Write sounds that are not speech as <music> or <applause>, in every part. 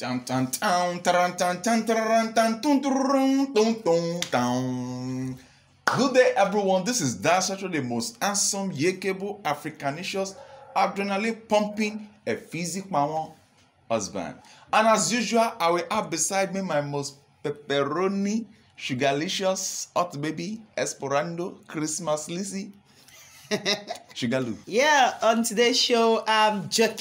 Good day everyone, this is Das actually the most handsome, yekeable, Africanicious, adrenaline pumping, a physique mama husband. And as usual, I will have beside me my most pepperoni, sugarlicious, hot baby, Esperando, Christmas Lizzie, Shigalu. Yeah, on today's show, um, Jake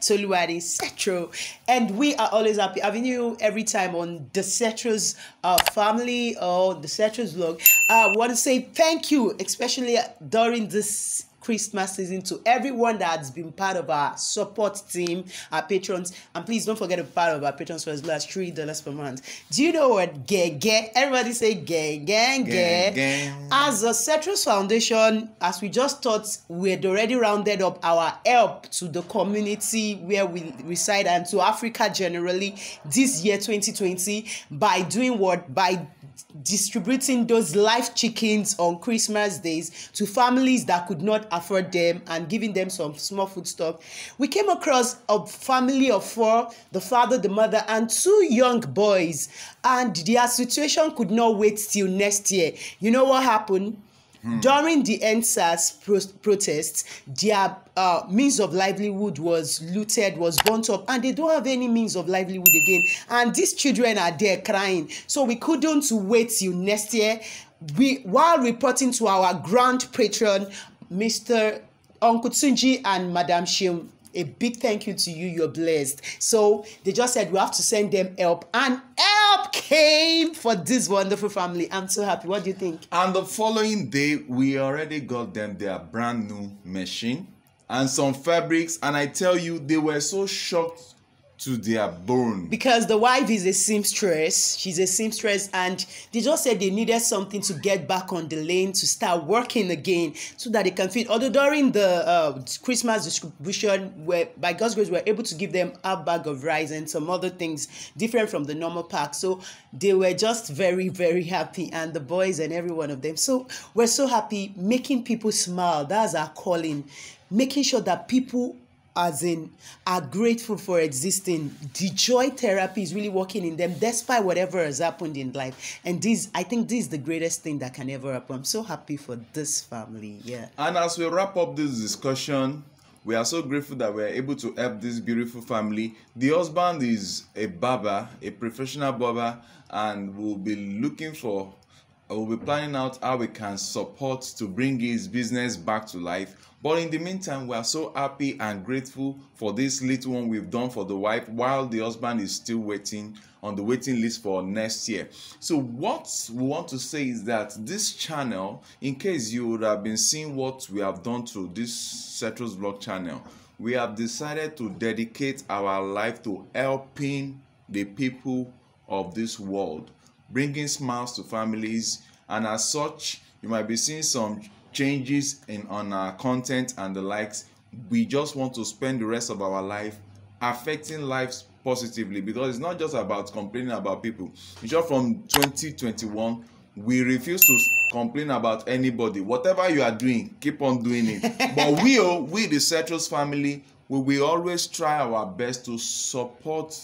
Toluade Cetro, and we are always happy having you every time on the Cetro's uh, family or the Cetro's vlog. Uh, I uh, want to say thank you, especially during this Christmas season to everyone that's been part of our support team, our patrons. And please don't forget to be part of our patrons for as last $3 per month. Do you know what gege? Everybody say gege, gege. As the Cetrus Foundation, as we just thought, we had already rounded up our help to the community where we reside and to Africa generally this year 2020 by doing what? By distributing those live chickens on Christmas days to families that could not afford them and giving them some small food stuff. We came across a family of four, the father, the mother, and two young boys, and their situation could not wait till next year. You know what happened? During the EndSARS pro protests, their uh, means of livelihood was looted, was burnt up, and they don't have any means of livelihood again. And these children are there crying. So we couldn't wait till next year. We, while reporting to our grand patron, Mr. Uncle and Madam Sheung a big thank you to you. You're blessed. So they just said we have to send them help, and help came for this wonderful family. I'm so happy. What do you think? And the following day, we already got them their brand new machine and some fabrics. And I tell you, they were so shocked to their bone. Because the wife is a seamstress. She's a seamstress, and they just said they needed something to get back on the lane to start working again so that they can feed. Although during the uh, Christmas distribution, where by God's grace, we were able to give them a bag of rice and some other things different from the normal pack. So they were just very, very happy, and the boys and every one of them. So we're so happy making people smile. That's our calling. Making sure that people as in are grateful for existing the joy therapy is really working in them despite whatever has happened in life and this i think this is the greatest thing that can ever happen i'm so happy for this family yeah and as we wrap up this discussion we are so grateful that we are able to help this beautiful family the husband is a barber a professional barber and we'll be looking for Uh, we'll be planning out how we can support to bring his business back to life but in the meantime we are so happy and grateful for this little one we've done for the wife while the husband is still waiting on the waiting list for next year so what we want to say is that this channel in case you would have been seeing what we have done to this Cetrus vlog channel we have decided to dedicate our life to helping the people of this world bringing smiles to families. And as such, you might be seeing some changes in on our content and the likes. We just want to spend the rest of our life affecting lives positively because it's not just about complaining about people. It's Just from 2021, we refuse to complain about anybody. Whatever you are doing, keep on doing it. <laughs> but we, oh, we the Setros family, we will always try our best to support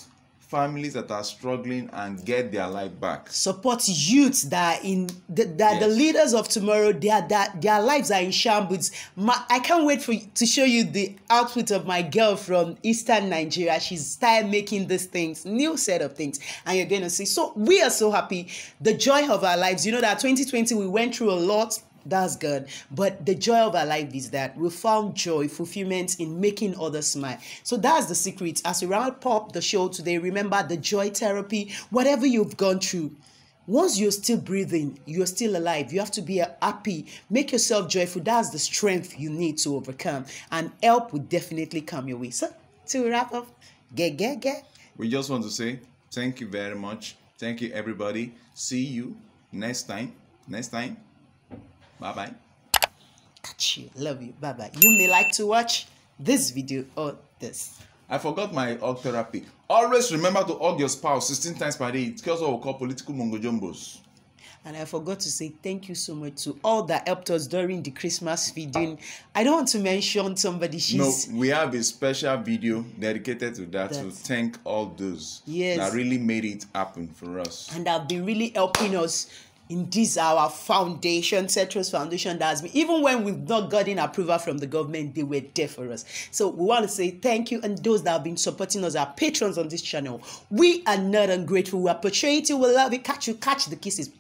families that are struggling and get their life back. Support youths that are in that, that yes. the leaders of tomorrow. Their that their lives are in shambles. My, I can't wait for to show you the output of my girl from Eastern Nigeria. She's started making these things, new set of things, and you're going to see. So we are so happy. The joy of our lives. You know that 2020 we went through a lot that's good. But the joy of our life is that we found joy, fulfillment in making others smile. So that's the secret. As we wrap up the show today, remember the joy therapy, whatever you've gone through. Once you're still breathing, you're still alive, you have to be happy, make yourself joyful. That's the strength you need to overcome. And help will definitely come your way. So, to wrap up, get, get, get. We just want to say thank you very much. Thank you, everybody. See you next time. Next time. Bye bye. Catch you. Love you. Bye bye. You may like to watch this video or this. I forgot my hug therapy. Always remember to hug your spouse 16 times per day. It's because what we call political mongo jumbos. And I forgot to say thank you so much to all that helped us during the Christmas video. I don't want to mention somebody. She's no, we have a special video dedicated to that, that. to thank all those yes. that really made it happen for us. And have been really helping us in this our foundation, Cetrus Foundation, that has been, even when we've not gotten approval from the government, they were there for us. So we want to say thank you. And those that have been supporting us, our patrons on this channel, we are not ungrateful. We appreciate you. We love you. Catch you. Catch the kisses.